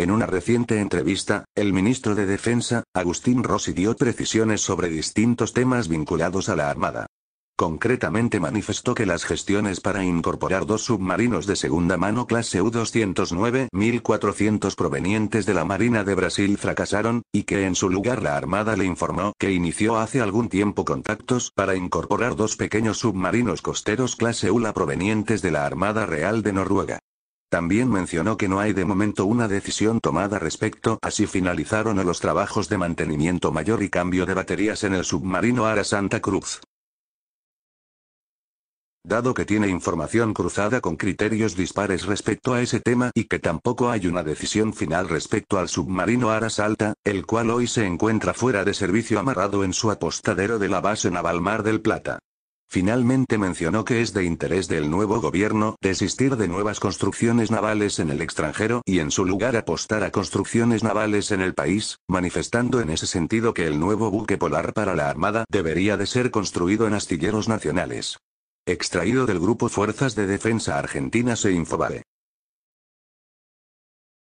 En una reciente entrevista, el ministro de Defensa, Agustín Rossi dio precisiones sobre distintos temas vinculados a la Armada. Concretamente manifestó que las gestiones para incorporar dos submarinos de segunda mano clase U-209-1400 provenientes de la Marina de Brasil fracasaron, y que en su lugar la Armada le informó que inició hace algún tiempo contactos para incorporar dos pequeños submarinos costeros clase ULA provenientes de la Armada Real de Noruega. También mencionó que no hay de momento una decisión tomada respecto a si finalizaron o los trabajos de mantenimiento mayor y cambio de baterías en el submarino Ara Santa Cruz. Dado que tiene información cruzada con criterios dispares respecto a ese tema y que tampoco hay una decisión final respecto al submarino ARA Salta, el cual hoy se encuentra fuera de servicio amarrado en su apostadero de la base naval Mar del Plata. Finalmente mencionó que es de interés del nuevo gobierno desistir de nuevas construcciones navales en el extranjero y en su lugar apostar a construcciones navales en el país, manifestando en ese sentido que el nuevo buque polar para la Armada debería de ser construido en astilleros nacionales. Extraído del grupo Fuerzas de Defensa Argentina se Infobare.